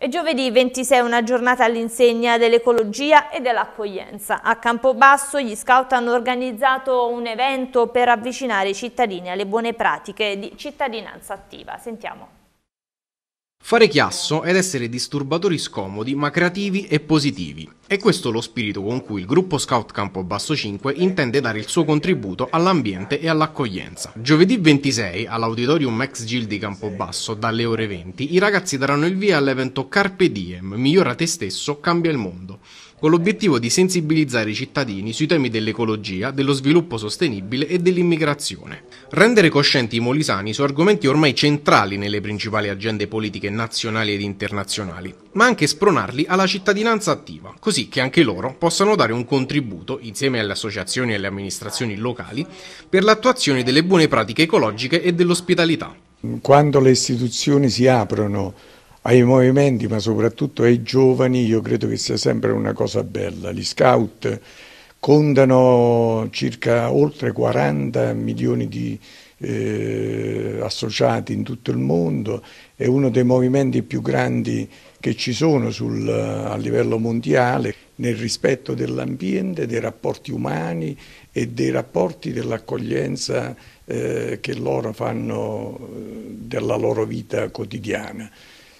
E giovedì 26 è una giornata all'insegna dell'ecologia e dell'accoglienza. A Campobasso gli scout hanno organizzato un evento per avvicinare i cittadini alle buone pratiche di cittadinanza attiva. Sentiamo. Fare chiasso ed essere disturbatori scomodi ma creativi e positivi. E questo è lo spirito con cui il gruppo Scout Campo Basso 5 intende dare il suo contributo all'ambiente e all'accoglienza. Giovedì 26 all'Auditorium Max Gil di Campobasso dalle ore 20 i ragazzi daranno il via all'evento Carpe Diem, migliora te stesso, cambia il mondo con l'obiettivo di sensibilizzare i cittadini sui temi dell'ecologia, dello sviluppo sostenibile e dell'immigrazione. Rendere coscienti i molisani su argomenti ormai centrali nelle principali agende politiche nazionali ed internazionali, ma anche spronarli alla cittadinanza attiva, così così che anche loro possano dare un contributo, insieme alle associazioni e alle amministrazioni locali, per l'attuazione delle buone pratiche ecologiche e dell'ospitalità. Quando le istituzioni si aprono ai movimenti, ma soprattutto ai giovani, io credo che sia sempre una cosa bella. Gli scout contano circa oltre 40 milioni di eh, associati in tutto il mondo, è uno dei movimenti più grandi che ci sono sul, a livello mondiale nel rispetto dell'ambiente, dei rapporti umani e dei rapporti dell'accoglienza eh, che loro fanno eh, della loro vita quotidiana.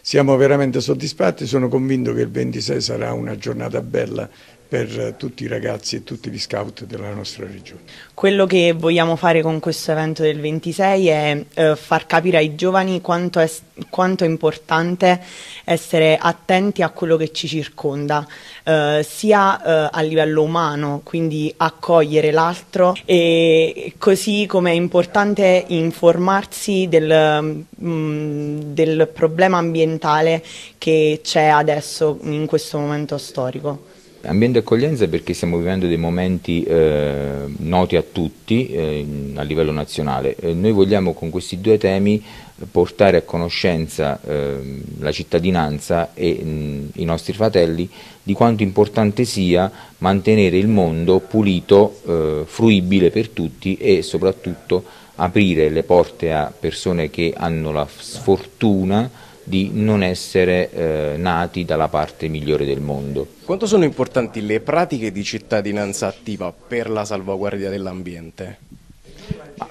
Siamo veramente soddisfatti, sono convinto che il 26 sarà una giornata bella per tutti i ragazzi e tutti gli scout della nostra regione. Quello che vogliamo fare con questo evento del 26 è eh, far capire ai giovani quanto è, quanto è, importante essere attenti a quello che ci circonda, eh, sia eh, a livello umano, quindi accogliere l'altro e così come è importante informarsi del, mh, mm, del problema ambientale che c'è adesso in questo momento storico. Ambiente accoglienza perché stiamo vivendo dei momenti eh, noti a tutti eh, a livello nazionale. Eh, noi vogliamo con questi due temi portare a conoscenza ehm, la cittadinanza e mh, mm, i nostri fratelli di quanto importante sia mantenere il mondo pulito, eh, fruibile per tutti e soprattutto aprire le porte a persone che hanno la sfortuna di non essere eh, nati dalla parte migliore del mondo. Quanto sono importanti le pratiche di cittadinanza attiva per la salvaguardia dell'ambiente?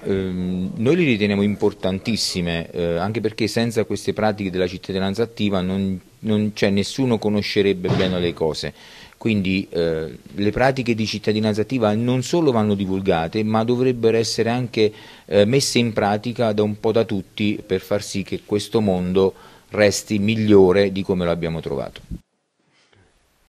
Ehm, noi le riteniamo importantissime, eh, anche perché senza queste pratiche della cittadinanza attiva non non, cioè, nessuno conoscerebbe bene le cose. Quindi eh, le pratiche di cittadinanza attiva non solo vanno divulgate, ma dovrebbero essere anche eh, messe in pratica da un po' da tutti per far sì che questo mondo resti migliore di come lo abbiamo trovato.